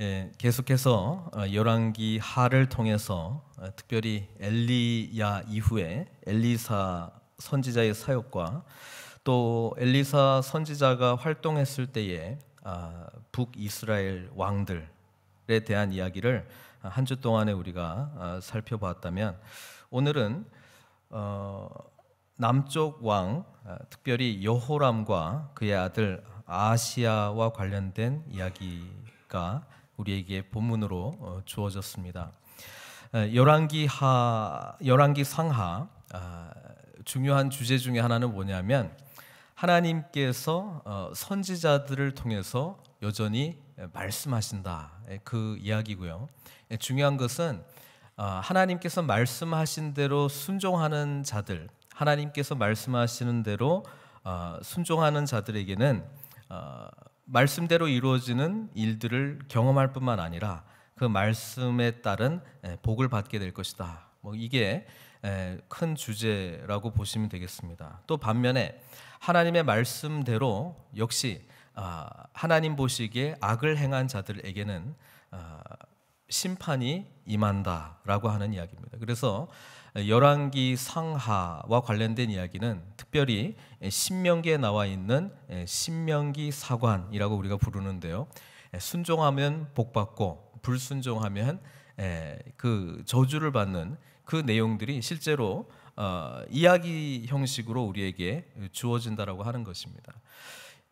예, 계속해서 어, 열왕기 하를 통해서 어, 특별히 엘리야 이후에 엘리사 선지자의 사역과 또 엘리사 선지자가 활동했을 때의 아, 북이스라엘 왕들에 대한 이야기를 아, 한주 동안에 우리가 아, 살펴봤다면 오늘은 어, 남쪽 왕 특별히 여호람과 그의 아들 아시아와 관련된 이야기가 우리에게 본문으로 어, 주어졌습니다. 열왕기하 열왕기 상하 아, 중요한 주제 중에 하나는 뭐냐면 하나님께서 어, 선지자들을 통해서 여전히 말씀하신다 그 이야기고요. 중요한 것은 아, 하나님께서 말씀하신 대로 순종하는 자들, 하나님께서 말씀하시는 대로 아, 순종하는 자들에게는 어, 말씀대로 이루어지는 일들을 경험할 뿐만 아니라 그 말씀에 따른 복을 받게 될 것이다. 뭐 이게 큰 주제라고 보시면 되겠습니다. 또 반면에 하나님의 말씀대로 역시 아, 하나님 보시기에 악을 행한 자들에게는 아, 심판이 임한다라고 하는 이야기입니다. 그래서 열왕기 상하와 관련된 이야기는 특별히 신명기에 나와 있는 신명기 사관이라고 우리가 부르는데요. 순종하면 복 받고 불순종하면 그 저주를 받는 그 내용들이 실제로 어, 이야기 형식으로 우리에게 주어진다라고 하는 것입니다.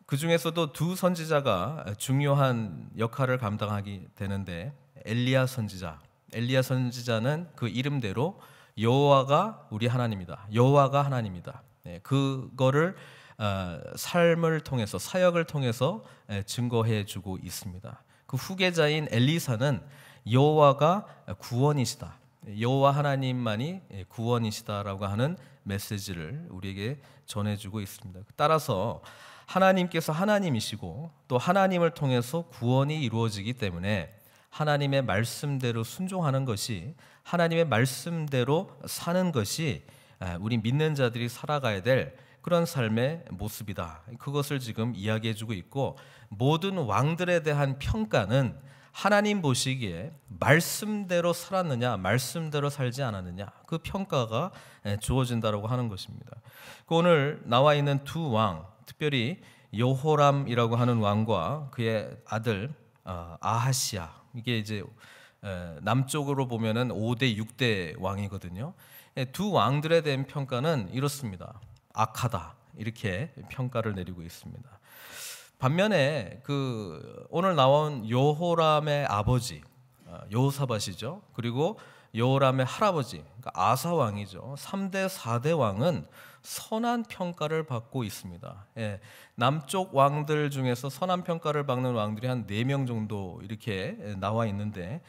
그 중에서도 두 선지자가 중요한 역할을 감당하게 되는데 엘리야 선지자, 엘리야 선지자는 그 이름대로 여호와가 우리 하나님이다. 여호와가 하나님이다. 네, 그거를 어, 삶을 통해서 사역을 통해서 증거해주고 있습니다. 그 후계자인 엘리사는 여호와가 구원이시다. 여호와 하나님만이 예, 구원이시다라고 하는 메시지를 우리에게 전해주고 있습니다. 따라서 하나님께서 하나님이시고 또 하나님을 통해서 구원이 이루어지기 때문에 하나님의 말씀대로 순종하는 것이 하나님의 말씀대로 사는 것이 우리 믿는 자들이 살아가야 될 그런 삶의 모습이다. 그것을 지금 이야기해 주고 있고 모든 왕들에 대한 평가는 하나님 보시기에 말씀대로 살았느냐, 말씀대로 살지 않았느냐 그 평가가 주어진다라고 하는 것입니다. 그 오늘 나와 있는 두 왕, 특별히 여호람이라고 하는 왕과 그의 아들 아, 아하시야 이게 이제 예, 남쪽으로 보면은 5대 6대 왕이거든요. 예, 두 왕들에 대한 평가는 이렇습니다. 악하다 이렇게 평가를 내리고 있습니다. 반면에 그 오늘 나온 여호람의 아버지 여호사밧이죠. 아, 그리고 여호람의 할아버지 그러니까 아사 왕이죠. 3대 4대 왕은 선한 평가를 받고 있습니다. 예, 남쪽 왕들 중에서 선한 평가를 받는 왕들이 한 4명 정도 이렇게 나와 있는데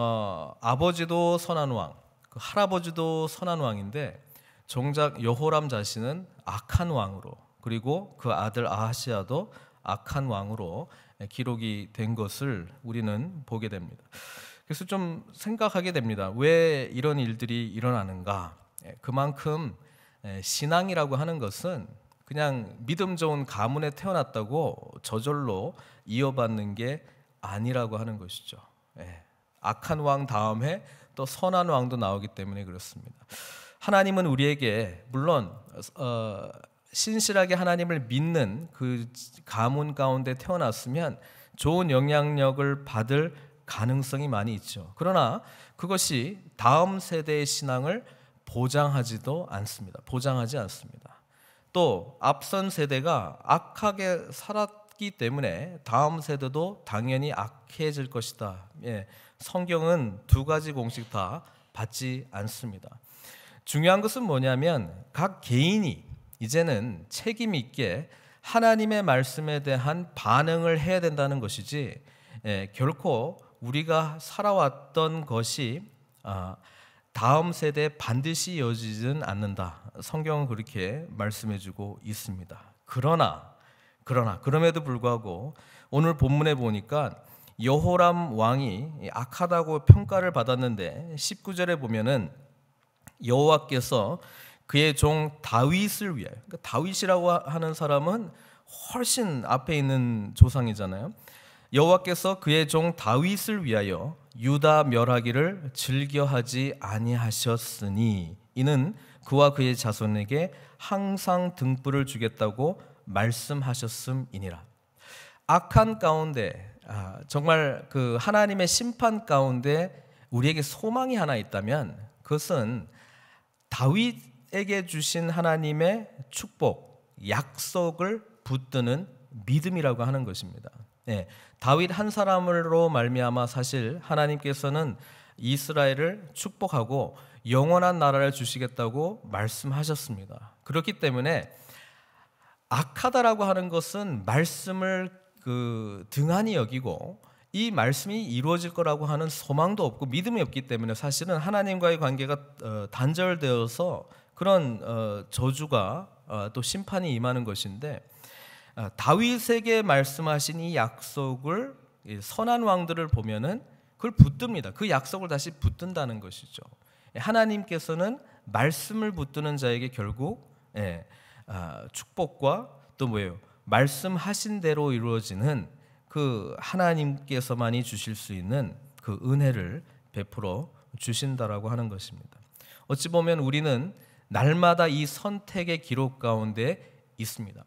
어, 아버지도 선한 왕, 그 할아버지도 선한 왕인데 정작 여호람 자신은 악한 왕으로 그리고 그 아들 아하시아도 악한 왕으로 기록이 된 것을 우리는 보게 됩니다. 그래서 좀 생각하게 됩니다. 왜 이런 일들이 일어나는가? 예, 그만큼 예, 신앙이라고 하는 것은 그냥 믿음 좋은 가문에 태어났다고 저절로 이어받는 게 아니라고 하는 것이죠. 예. 악한 왕 다음 에또 선한 왕도 나오기 때문에 그렇습니다. 하나님은 우리에게 물론 어, 신실하게 하나님을 믿는 그 가문 가운데 태어났으면 좋은 영향력을 받을 가능성이 많이 있죠. 그러나 그것이 다음 세대의 신앙을 보장하지도 않습니다. 보장하지 않습니다. 또 앞선 세대가 악하게 살았기 때문에 다음 세대도 당연히 악해질 것이다. 예. 성경은 두 가지 공식 다 받지 않습니다. 중요한 것은 뭐냐면 각 개인이 이제는 책임 있게 하나님의 말씀에 대한 반응을 해야 된다는 것이지 예, 결코 우리가 살아왔던 것이 아, 다음 세대 반드시 이어지지는 않는다. 성경은 그렇게 말씀해주고 있습니다. 그러나 그러나 그럼에도 불구하고 오늘 본문에 보니까 여호람 왕이 악하다고 평가를 받았는데 19절에 보면은 여호와께서 그의 종 다윗을 위하여 그러니까 다윗이라고 하는 사람은 훨씬 앞에 있는 조상이잖아요. 여호와께서 그의 종 다윗을 위하여 유다 멸하기를 즐겨하지 아니하셨으니 이는 그와 그의 자손에게 항상 등불을 주겠다고 말씀하셨음이니라. 악한 가운데 아, 정말 그 하나님의 심판 가운데 우리에게 소망이 하나 있다면 그것은 다윗에게 주신 하나님의 축복, 약속을 붙드는 믿음이라고 하는 것입니다. 예, 다윗 한 사람으로 말미암아 사실 하나님께서는 이스라엘을 축복하고 영원한 나라를 주시겠다고 말씀하셨습니다. 그렇기 때문에 악하다라고 하는 것은 말씀을 그 등한히 여기고 이 말씀이 이루어질 거라고 하는 소망도 없고 믿음이 없기 때문에 사실은 하나님과의 관계가 어, 단절되어서 그런 어, 저주가 어, 또 심판이 임하는 것인데 아, 다윗에게 말씀하신 이 약속을 선한 왕들을 보면은 그걸 붙듭니다. 그 약속을 다시 붙든다는 것이죠. 예, 하나님께서는 말씀을 붙드는 자에게 결국 예, 아, 축복과 또 뭐예요? 말씀하신 대로 이루어지는 그 하나님께서만이 주실 수 있는 그 은혜를 베풀어 주신다라고 하는 것입니다. 어찌 보면 우리는 날마다 이 선택의 기록 가운데 있습니다.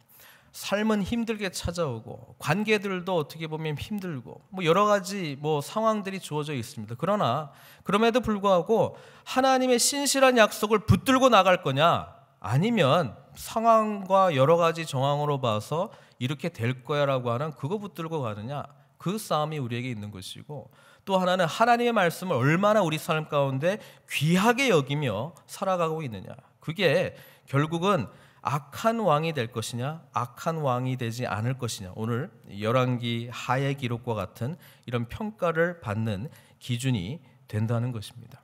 삶은 힘들게 찾아오고 관계들도 어떻게 보면 힘들고 뭐 여러 가지 뭐 상황들이 주어져 있습니다. 그러나 그럼에도 불구하고 하나님의 신실한 약속을 붙들고 나갈 거냐 아니면 상황과 여러 가지 정황으로 봐서 이렇게 될 거야라고 하는 그거 붙들고 가느냐 그 싸움이 우리에게 있는 것이고 또 하나는 하나님의 말씀을 얼마나 우리 삶 가운데 귀하게 여기며 살아가고 있느냐 그게 결국은 악한 왕이 될 것이냐 악한 왕이 되지 않을 것이냐 오늘 열왕기 하의 기록과 같은 이런 평가를 받는 기준이 된다는 것입니다.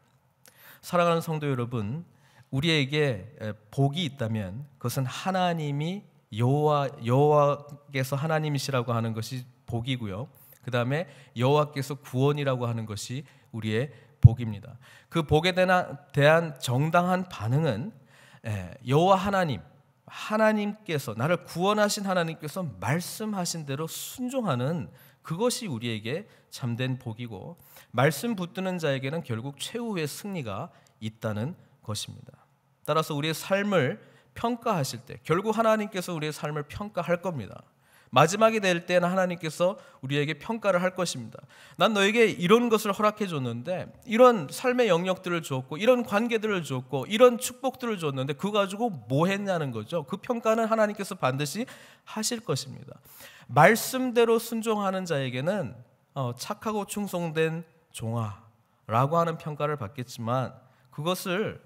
사랑하는 성도 여러분 우리에게 복이 있다면 그것은 하나님이 여호와 여호와께서 하나님이시라고 하는 것이 복이고요. 그다음에 여호와께서 구원이라고 하는 것이 우리의 복입니다. 그 복에 대한 정당한 반응은 여호와 하나님 하나님께서 나를 구원하신 하나님께서 말씀하신 대로 순종하는 그것이 우리에게 참된 복이고 말씀 붙드는 자에게는 결국 최후의 승리가 있다는 것입니다. 따라서 우리의 삶을 평가하실 때 결국 하나님께서 우리의 삶을 평가할 겁니다. 마지막이 될 때는 하나님께서 우리에게 평가를 할 것입니다. 난 너에게 이런 것을 허락해 줬는데 이런 삶의 영역들을 줬고 이런 관계들을 줬고 이런 축복들을 줬는데 그 가지고 뭐 했냐는 거죠. 그 평가는 하나님께서 반드시 하실 것입니다. 말씀대로 순종하는 자에게는 어, 착하고 충성된 종아라고 하는 평가를 받겠지만 그것을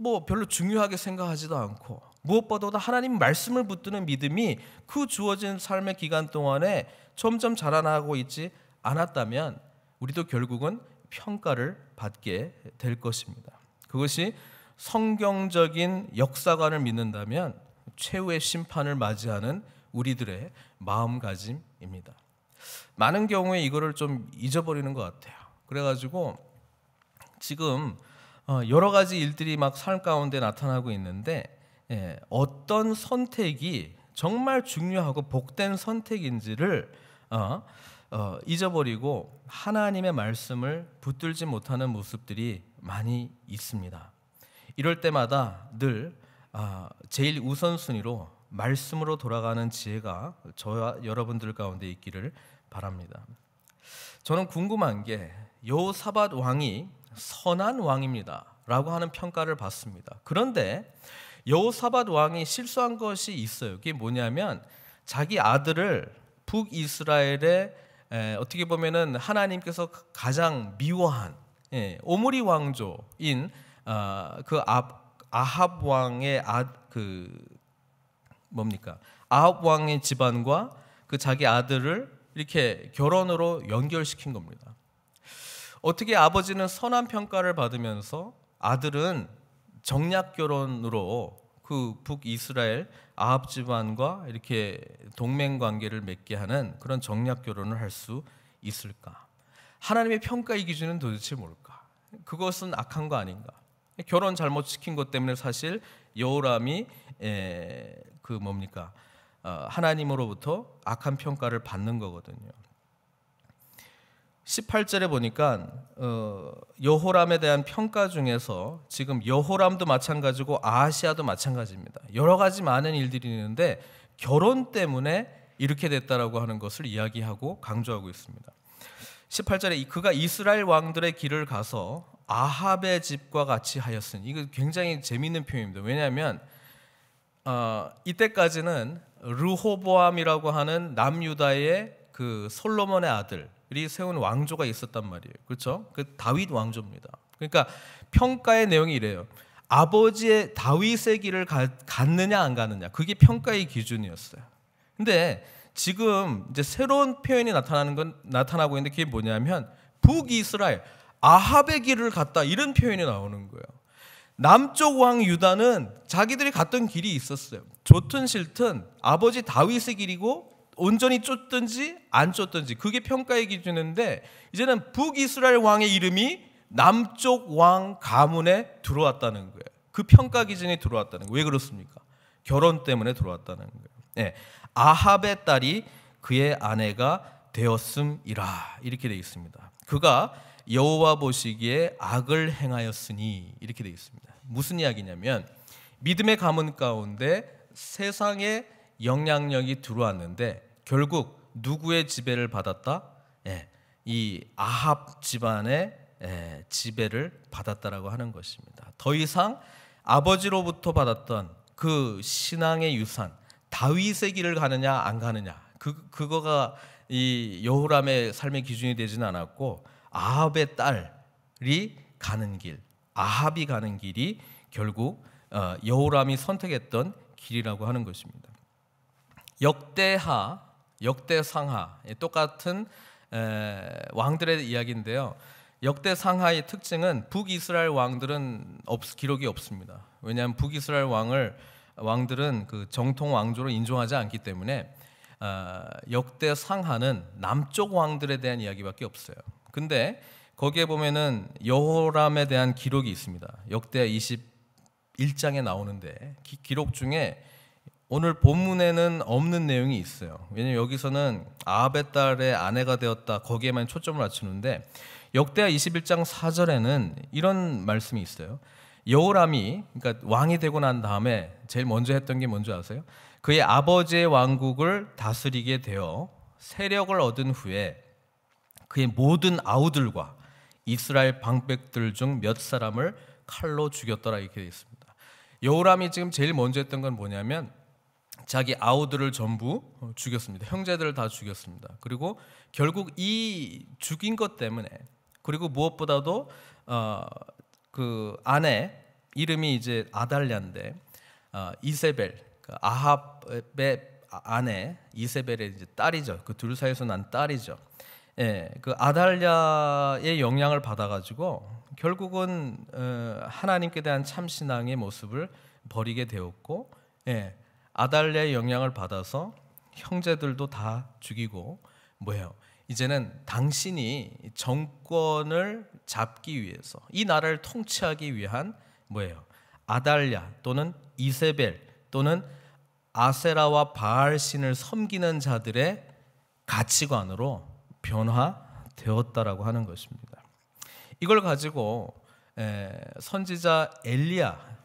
뭐 별로 중요하게 생각하지도 않고 무엇보다도 하나님 말씀을 붙드는 믿음이 그 주어진 삶의 기간 동안에 점점 자라나고 있지 않았다면 우리도 결국은 평가를 받게 될 것입니다. 그것이 성경적인 역사관을 믿는다면 최후의 심판을 맞이하는 우리들의 마음가짐입니다. 많은 경우에 이거를 좀 잊어버리는 것 같아요. 그래가지고 지금 어, 여러 가지 일들이 막 삶 가운데 나타나고 있는데 예, 어떤 선택이 정말 중요하고 복된 선택인지를 어, 어, 잊어버리고 하나님의 말씀을 붙들지 못하는 모습들이 많이 있습니다. 이럴 때마다 늘 아, 제일 우선순위로 말씀으로 돌아가는 지혜가 저와 여러분들 가운데 있기를 바랍니다. 저는 궁금한 게 여호사밧 왕이 선한 왕입니다. 라고 하는 평가를 받습니다. 그런데 여호사밧 왕이 실수한 것이 있어요. 그게 뭐냐면 자기 아들을 북이스라엘의 어떻게 보면은 하나님께서 가장 미워한 예, 오므리 왕조인 어, 그 아, 아합 왕의 아, 그 뭡니까 아합 왕의 집안과 그 자기 아들을 이렇게 결혼으로 연결시킨 겁니다. 어떻게 아버지는 선한 평가를 받으면서 아들은 정략 결혼으로 그 북이스라엘 아합 집안과 이렇게 동맹 관계를 맺게 하는 그런 정략 결혼을 할 수 있을까? 하나님의 평가의 기준은 도대체 뭘까? 그것은 악한 거 아닌가? 결혼 잘못 시킨 것 때문에 사실 여호람이 그 뭡니까? 어, 하나님으로부터 악한 평가를 받는 거거든요. 18절에 보니까 어, 여호람에 대한 평가 중에서 지금 여호람도 마찬가지고 아시아도 마찬가지입니다. 여러 가지 많은 일들이 있는데 결혼 때문에 이렇게 됐다라고 하는 것을 이야기하고 강조하고 있습니다. 18절에 그가 이스라엘 왕들의 길을 가서 아합의 집과 같이 하였으니 이거 굉장히 재미있는 표현입니다. 왜냐하면 어, 이때까지는 르호보암이라고 하는 남유다의 그 솔로몬의 아들 세운 왕조가 있었단 말이에요. 그렇죠? 그 다윗 왕조입니다. 그러니까 평가의 내용이 이래요. 아버지의 다윗의 길을 가, 갔느냐 안갔느냐 그게 평가의 기준이었어요. 근데 지금 이제 새로운 표현이 나타나는 건 나타나고 있는데 그게 뭐냐면 북이스라엘 아합의 길을 갔다 이런 표현이 나오는 거예요. 남쪽 왕 유다는 자기들이 갔던 길이 있었어요. 좋든 싫든 아버지 다윗의 길이고 온전히 쫓든지 안 쫓든지 그게 평가의 기준인데 이제는 북이스라엘 왕의 이름이 남쪽 왕 가문에 들어왔다는 거예요. 그 평가 기준이 들어왔다는 거예요. 왜 그렇습니까? 결혼 때문에 들어왔다는 거예요. 네. 아합의 딸이 그의 아내가 되었음이라 이렇게 되어 있습니다. 그가 여호와 보시기에 악을 행하였으니 이렇게 되어 있습니다. 무슨 이야기냐면 믿음의 가문 가운데 세상에 영향력이 들어왔는데 결국 누구의 지배를 받았다? 예, 이 아합 집안의 예, 지배를 받았다라고 하는 것입니다. 더 이상 아버지로부터 받았던 그 신앙의 유산 다윗의 길을 가느냐 안 가느냐 그 그거가 이 여호람의 삶의 기준이 되지는 않았고 아합의 딸이 가는 길 아합이 가는 길이 결국 어, 여호람이 선택했던 길이라고 하는 것입니다. 역대하 역대상하 똑같은 왕들의 이야기인데요. 역대상하의 특징은 북이스라엘 왕들은 없, 기록이 없습니다. 왜냐하면 북이스라엘 왕을 왕들은 그 정통 왕조로 인정하지 않기 때문에 어, 역대상하는 남쪽 왕들에 대한 이야기밖에 없어요. 근데 거기에 보면은 여호람에 대한 기록이 있습니다. 역대 21장에 나오는데 기, 록 중에 오늘 본문에는 없는 내용이 있어요. 왜냐면 여기서는 아합의 딸의 아내가 되었다 거기에만 초점을 맞추는데 역대하 21장 4절에는 이런 말씀이 있어요. 여호람이 그러니까 왕이 되고 난 다음에 제일 먼저 했던 게 뭔지 아세요? 그의 아버지의 왕국을 다스리게 되어 세력을 얻은 후에 그의 모든 아우들과 이스라엘 방백들 중 몇 사람을 칼로 죽였더라 이렇게 되어 있습니다. 여호람이 지금 제일 먼저 했던 건 뭐냐면 자기 아우들을 전부 어, 죽였습니다. 형제들을 다 죽였습니다. 그리고 결국 이 죽인 것 때문에 그리고 무엇보다도 어, 그 아내 이름이 이제 아달랴인데 어, 이세벨 그 아합의 아내 이세벨의 이제 딸이죠. 그 둘 사이에서 난 딸이죠. 예, 그 아달랴의 영향을 받아가지고 결국은 어, 하나님께 대한 참 신앙의 모습을 버리게 되었고, 예, 아달레의 영향을 받아서 형제들도 다 죽이고 뭐예요? 이제는 당신이 정권을 잡기 위해서 이 나라를 통치하기 위한 뭐예요? 아달랴 또는 이세벨 또는 아세라와 바알 신을 섬기는 자들의 가치관으로 변화되었다라고 하는 것입니다. 이걸 가지고 선지자 엘리야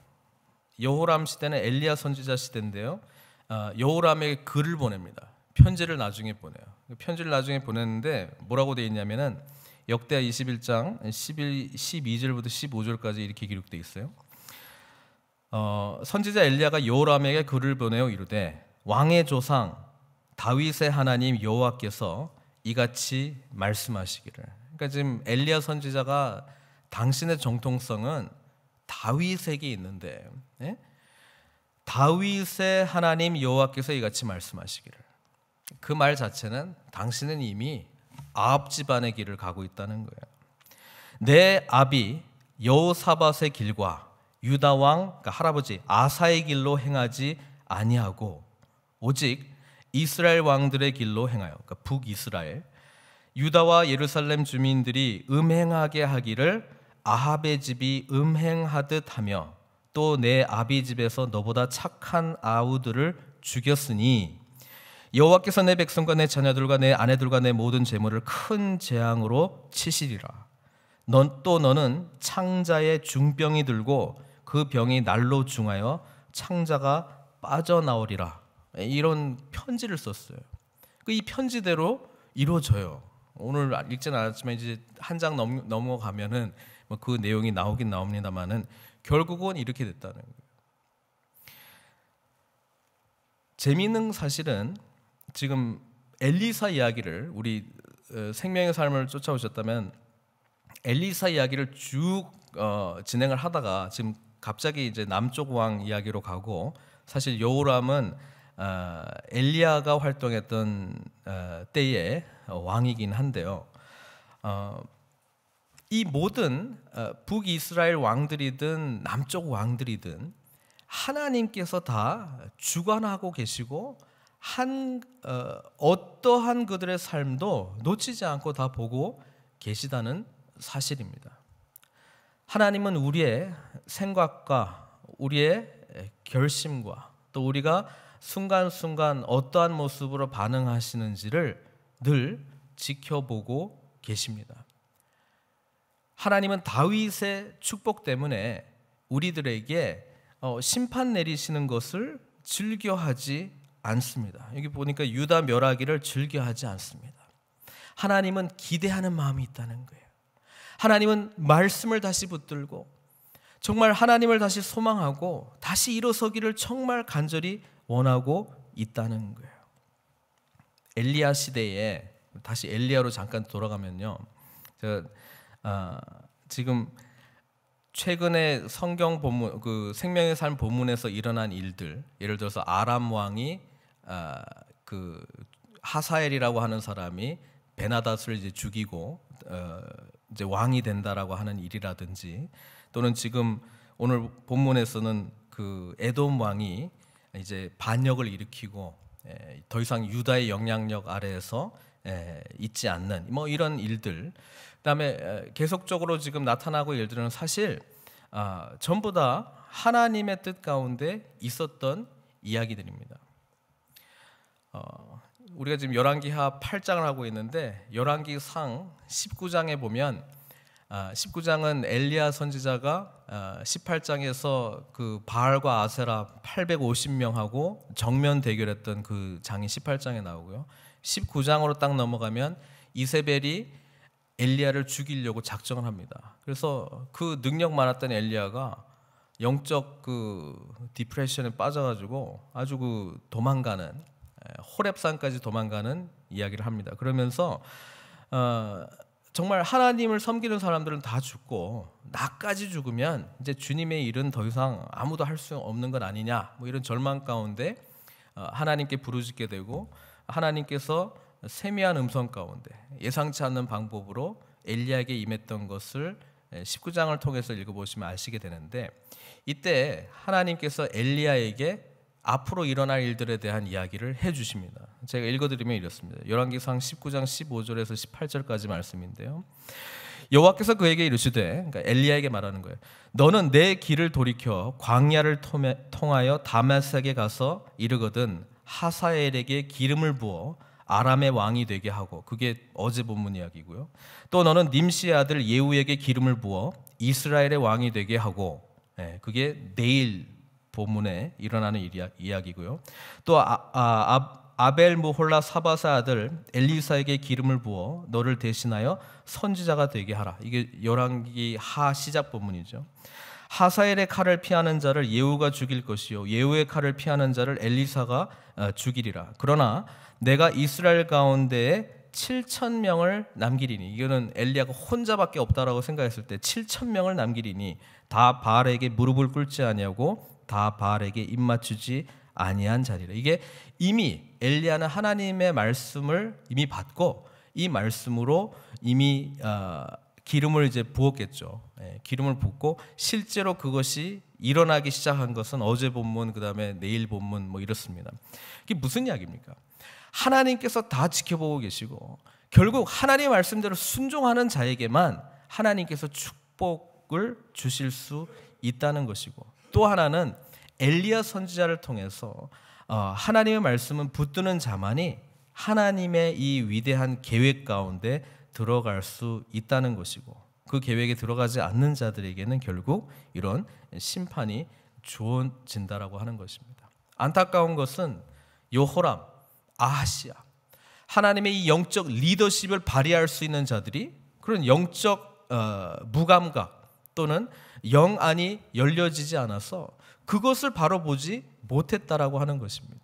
여호람 시대는 엘리야 선지자 시대인데요. 어, 여호람에게 글을 보냅니다. 편지를 나중에 보내요. 편지를 나중에 보냈는데 뭐라고 돼 있냐면은 역대하 21장 11, 12절부터 15절까지 이렇게 기록돼 있어요. 어, 선지자 엘리야가 여호람에게 글을 보내어 이르되 왕의 조상 다윗의 하나님 여호와께서 이같이 말씀하시기를. 그러니까 지금 엘리야 선지자가 당신의 정통성은 다윗에게 있는데 예? 다윗의 하나님 여호와께서 이같이 말씀하시기를 그 말 자체는 당신은 이미 아합 집안의 길을 가고 있다는 거예요. 내 아비 여호사밧의 길과 유다 왕 그러니까 할아버지 아사의 길로 행하지 아니하고 오직 이스라엘 왕들의 길로 행하여 그러니까 북이스라엘 유다와 예루살렘 주민들이 음행하게 하기를 아합의 집이 음행하듯 하며 또 내 아비 집에서 너보다 착한 아우들을 죽였으니 여호와께서 내 백성과 내 자녀들과 내 아내들과 내 모든 재물을 큰 재앙으로 치시리라. 넌또 너는 창자의 중병이 들고 그 병이 날로 중하여 창자가 빠져나오리라. 이런 편지를 썼어요. 그 이 편지대로 이루어져요. 오늘 읽진 않았지만 이제 한 장 넘어가면은 뭐그 내용이 나오긴 나옵니다만은 결국은 이렇게 됐다는 거예요. 재미있는 사실은 지금 엘리사 이야기를 우리 어, 생명의 삶을 쫓아오셨다면 엘리사 이야기를 쭉 어, 진행을 하다가 지금 갑자기 이제 남쪽 왕 이야기로 가고 사실 여호람은 어, 엘리야가 활동했던 어, 때의 왕이긴 한데요. 어, 이 모든 어, 북이스라엘 왕들이든 남쪽 왕들이든 하나님께서 다 주관하고 계시고 한 어, 떠한 그들의 삶도 놓치지 않고 다 보고 계시다는 사실입니다. 하나님은 우리의 생각과 우리의 결심과 또 우리가 순간순간 어떠한 모습으로 반응하시는지를 늘 지켜보고 계십니다. 하나님은 다윗의 축복 때문에 우리들에게 어, 심판 내리시는 것을 즐겨하지 않습니다. 여기 보니까 유다 멸하기를 즐겨하지 않습니다. 하나님은 기대하는 마음이 있다는 거예요. 하나님은 말씀을 다시 붙들고 정말 하나님을 다시 소망하고 다시 일어서기를 정말 간절히 원하고 있다는 거예요. 엘리야 시대에 다시 엘리야로 잠깐 돌아가면요. 제가 아, 지금 최근에 성경 본문 그 생명의 삶 본문에서 일어난 일들 예를 들어서 아람 왕이 아, 그 하사엘이라고 하는 사람이 베나다스를 이제 죽이고 어, 이제 왕이 된다라고 하는 일이라든지 또는 지금 오늘 본문에서는 그 에돔 왕이 이제 반역을 일으키고 에, 예, 더 이상 유다의 영향력 아래에서 에, 예, 있지 않는 뭐 이런 일들 그다음에 계속적으로 지금 나타나고 예를 들면 사실 아, 전부 다 하나님의 뜻 가운데 있었던 이야기들입니다. 어, 우리가 지금 열왕기하 8장을 하고 있는데 열왕기상 19장에 보면 아, 19장은 엘리야 선지자가 아, 18장에서 그 바알과 아세라 850명하고 정면 대결했던 그 장이 18장에 나오고요. 19장으로 딱 넘어가면 이세벨이 엘리야를 죽이려고 작정을 합니다. 그래서 그 능력 많았던 엘리야가 영적 그 디프레션에 빠져가지고 아주 그 도망가는 호랩산까지 도망가는 이야기를 합니다. 그러면서 어, 정말 하나님을 섬기는 사람들은 다 죽고 나까지 죽으면 이제 주님의 일은 더 이상 아무도 할 수 없는 건 아니냐 뭐 이런 절망 가운데 어, 하나님께 부르짖게 되고 하나님께서 세미한 음성 가운데 예상치 않는 방법으로 엘리야에게 임했던 것을 19장을 통해서 읽어보시면 아시게 되는데 이때 하나님께서 엘리야에게 앞으로 일어날 일들에 대한 이야기를 해주십니다. 제가 읽어드리면 이렇습니다. 열왕기상 19장 15절에서 18절까지 말씀인데요. 여호와께서 그에게 이르시되 그러니까 엘리야에게 말하는 거예요. 너는 내 길을 돌이켜 광야를 통하여 다메섹에 가서 이르거든 하사엘에게 기름을 부어 아람의 왕이 되게 하고 그게 어제 본문 이야기고요. 또 너는 님시의 아들 예후에게 기름을 부어 이스라엘의 왕이 되게 하고 예, 그게 내일 본문에 일어나는 이야 이야기고요. 또 아, 아, 아 아벨 모홀라 사바사 아들 엘리사에게 기름을 부어 너를 대신하여 선지자가 되게 하라. 이게 열왕기 하 시작 본문이죠. 하사엘의 칼을 피하는 자를 예후가 죽일 것이요 예후의 칼을 피하는 자를 엘리사가 어, 죽이리라. 그러나 내가 이스라엘 가운데에 7천 명을 남기리니 이거는 엘리야가 혼자밖에 없다라고 생각했을 때 7천 명을 남기리니 다 바알에게 무릎을 꿇지 아니하고 다 바알에게 입 맞추지 아니한 자리라. 이게 이미 엘리야는 하나님의 말씀을 이미 받고 이 말씀으로 이미 어, 기름을 이제 부었겠죠. 예, 기름을 붓고 실제로 그것이 일어나기 시작한 것은 어제 본문 그다음에 내일 본문 뭐 이렇습니다. 이게 무슨 이야기입니까? 하나님께서 다 지켜보고 계시고 결국 하나님 의 말씀대로 순종하는 자에게만 하나님께서 축복을 주실 수 있다는 것이고 또 하나는 엘리야 선지자를 통해서 어, 하나님의 말씀은 붙드는 자만이 하나님의 이 위대한 계획 가운데 들어갈 수 있다는 것이고 그 계획에 들어가지 않는 자들에게는 결국 이런 심판이 주어진다라고 하는 것입니다. 안타까운 것은 요호람 아하시아 하나님의 이 영적 리더십을 발휘할 수 있는 자들이 그런 영적 어, 무감각 또는 영안이 열려지지 않아서 그것을 바로 보지 못했다라고 하는 것입니다.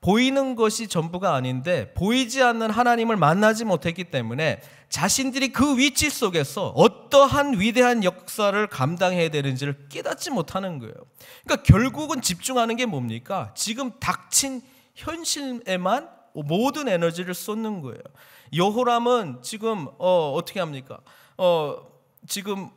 보이는 것이 전부가 아닌데 보이지 않는 하나님을 만나지 못했기 때문에 자신들이 그 위치 속에서 어떠한 위대한 역사를 감당해야 되는지를 깨닫지 못하는 거예요. 그러니까 결국은 집중하는 게 뭡니까? 지금 닥친 현실에만 모든 에너지를 쏟는 거예요. 여호람은 지금 어, 어떻게 합니까? 어, 지금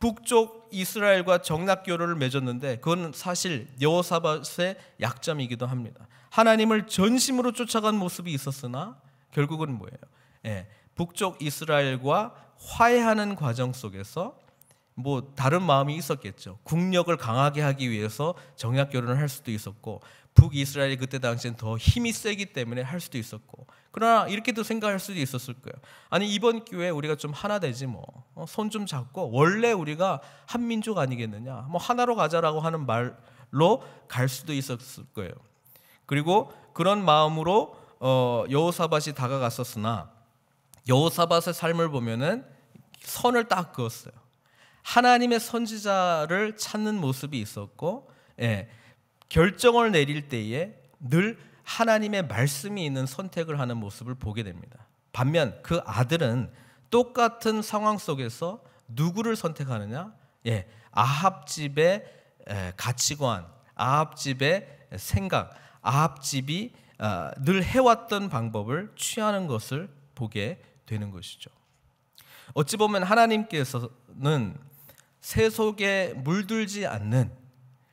북쪽 이스라엘과 정략교류를 맺었는데 그건 사실 여호사밧의 약점이기도 합니다. 하나님을 전심으로 쫓아간 모습이 있었으나 결국은 뭐예요? 예, 북쪽 이스라엘과 화해하는 과정 속에서 뭐 다른 마음이 있었겠죠. 국력을 강하게 하기 위해서 정약 결혼을 할 수도 있었고 북이스라엘이 그때 당시엔 더 힘이 세기 때문에 할 수도 있었고 그러나 이렇게도 생각할 수도 있었을 거예요. 아니 이번 기회에 우리가 좀 하나 되지 뭐 손좀 어, 잡고 원래 우리가 한 민족 아니겠느냐 뭐 하나로 가자라고 하는 말로 갈 수도 있었을 거예요. 그리고 그런 마음으로 어, 여호사밧이 다가갔었으나 여호사밧의 삶을 보면은 선을 딱 그었어요. 하나님의 선지자를 찾는 모습이 있었고 예, 결정을 내릴 때에 늘 하나님의 말씀이 있는 선택을 하는 모습을 보게 됩니다. 반면 그 아들은 똑같은 상황 속에서 누구를 선택하느냐? 예, 아합 집의 가치관, 아합 집의 생각, 아합 집이 아, 늘 해왔던 방법을 취하는 것을 보게 되는 것이죠. 어찌 보면 하나님께서는 세속에 물들지 않는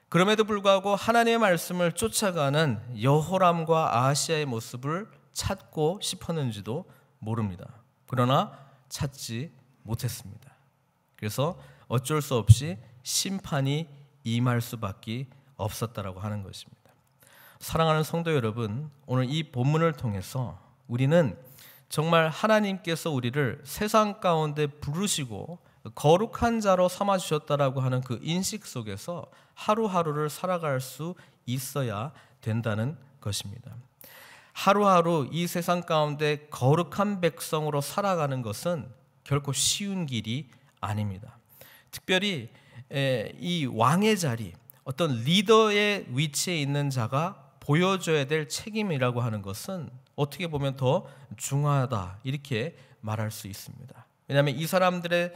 그럼에도 불구하고 하나님의 말씀을 쫓아가는 여호람과 아시아의 모습을 찾고 싶었는지도 모릅니다. 그러나 찾지 못했습니다. 그래서 어쩔 수 없이 심판이 임할 수밖에 없었다라고 하는 것입니다. 사랑하는 성도 여러분, 오늘 이 본문을 통해서 우리는 정말 하나님께서 우리를 세상 가운데 부르시고 거룩한 자로 삼아 주셨다라고 하는 그 인식 속에서 하루하루를 살아갈 수 있어야 된다는 것입니다. 하루하루 이 세상 가운데 거룩한 백성으로 살아가는 것은 결코 쉬운 길이 아닙니다. 특별히 이 왕의 자리, 어떤 리더의 위치에 있는 자가 보여줘야 될 책임이라고 하는 것은 어떻게 보면 더 중하다 이렇게 말할 수 있습니다. 왜냐하면 이 사람들의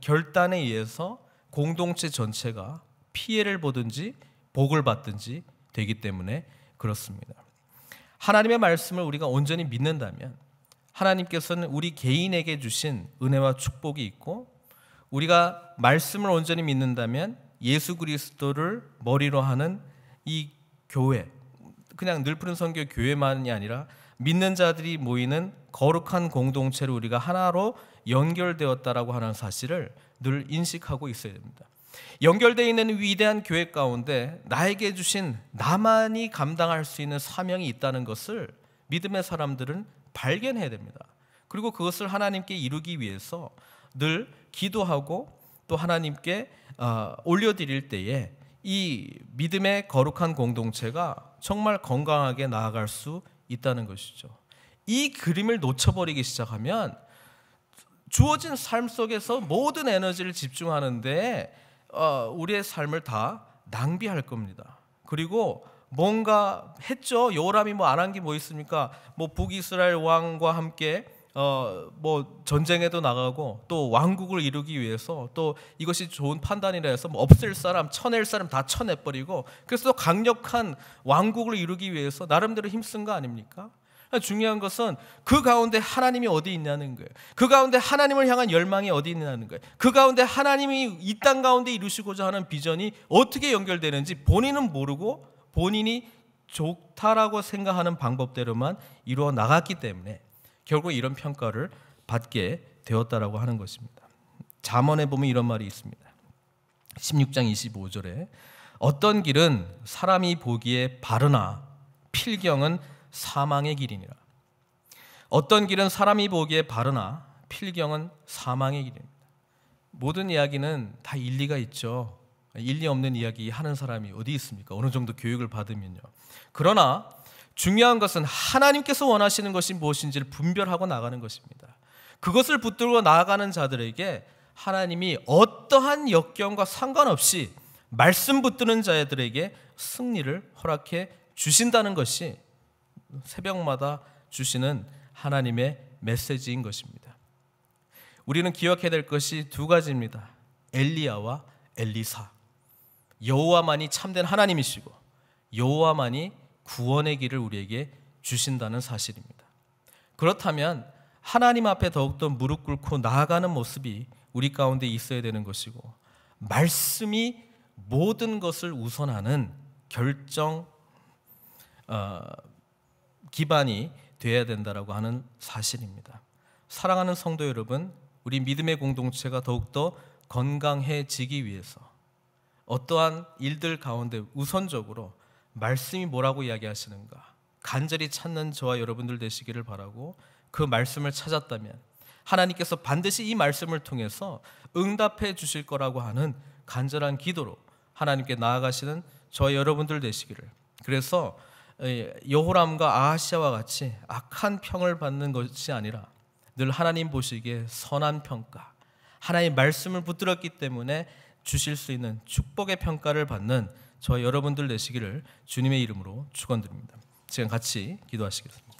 결단에 의해서 공동체 전체가 피해를 보든지 복을 받든지 되기 때문에 그렇습니다. 하나님의 말씀을 우리가 온전히 믿는다면 하나님께서는 우리 개인에게 주신 은혜와 축복이 있고 우리가 말씀을 온전히 믿는다면 예수 그리스도를 머리로 하는 이 교회 그냥 늘 푸른 성교 교회만이 아니라 믿는 자들이 모이는 거룩한 공동체를 우리가 하나로 연결되었다라고 하는 사실을 늘 인식하고 있어야 됩니다. 연결되어 있는 위대한 교회 가운데 나에게 주신 나만이 감당할 수 있는 사명이 있다는 것을 믿음의 사람들은 발견해야 됩니다. 그리고 그것을 하나님께 이루기 위해서 늘 기도하고 또 하나님께 어, 올려드릴 때에 이 믿음의 거룩한 공동체가 정말 건강하게 나아갈 수 있다는 것이죠. 이 그림을 놓쳐버리기 시작하면 주어진 삶 속에서 모든 에너지를 집중하는데 어, 우리의 삶을 다 낭비할 겁니다. 그리고 뭔가 했죠. 요람이 뭐안한게뭐 뭐 있습니까? 뭐 북이스라엘 왕과 함께 어뭐 전쟁에도 나가고 또 왕국을 이루기 위해서 또 이것이 좋은 판단이라 해서 뭐 없앨 사람, 쳐낼 사람 다 쳐내버리고 그래서 강력한 왕국을 이루기 위해서 나름대로 힘쓴 거 아닙니까? 아, 중요한 것은 그 가운데 하나님이 어디 있냐는 거예요. 그 가운데 하나님을 향한 열망이 어디 있냐는 거예요. 그 가운데 하나님이 이 땅 가운데 이루시고자 하는 비전이 어떻게 연결되는지 본인은 모르고 본인이 좋다라고 생각하는 방법대로만 이루어 나갔기 때문에 결국 이런 평가를 받게 되었다라고 하는 것입니다. 잠언에 보면 이런 말이 있습니다. 16장 25절에 어떤 길은 사람이 보기에 바르나 필경은 사망의 길이니라. 어떤 길은 사람이 보기에 바르나 필경은 사망의 길입니다. 모든 이야기는 다 일리가 있죠. 일리 없는 이야기 하는 사람이 어디 있습니까? 어느 정도 교육을 받으면요. 그러나 중요한 것은 하나님께서 원하시는 것이 무엇인지를 분별하고 나가는 것입니다. 그것을 붙들고 나아가는 자들에게 하나님이 어떠한 역경과 상관없이 말씀 붙드는 자들에게 승리를 허락해 주신다는 것이 새벽마다 주시는 하나님의 메시지인 것입니다. 우리는 기억해야 될 것이 두 가지입니다. 엘리야와 엘리사. 여호와만이 참된 하나님이시고 여호와만이 구원의 길을 우리에게 주신다는 사실입니다. 그렇다면 하나님 앞에 더욱더 무릎 꿇고 나아가는 모습이 우리 가운데 있어야 되는 것이고 말씀이 모든 것을 우선하는 결정 어, 기반이 되어야 된다라고 하는 사실입니다. 사랑하는 성도 여러분, 우리 믿음의 공동체가 더욱더 건강해지기 위해서 어떠한 일들 가운데 우선적으로 말씀이 뭐라고 이야기하시는가 간절히 찾는 저와 여러분들 되시기를 바라고 그 말씀을 찾았다면 하나님께서 반드시 이 말씀을 통해서 응답해 주실 거라고 하는 간절한 기도로 하나님께 나아가시는 저 여러분들 되시기를 그래서 여호람과 아하시아와 같이 악한 평을 받는 것이 아니라 늘 하나님 보시기에 선한 평가, 하나님의 말씀을 붙들었기 때문에 주실 수 있는 축복의 평가를 받는 저 여러분들 되시기를 주님의 이름으로 축원드립니다. 지금 같이 기도하시겠습니다.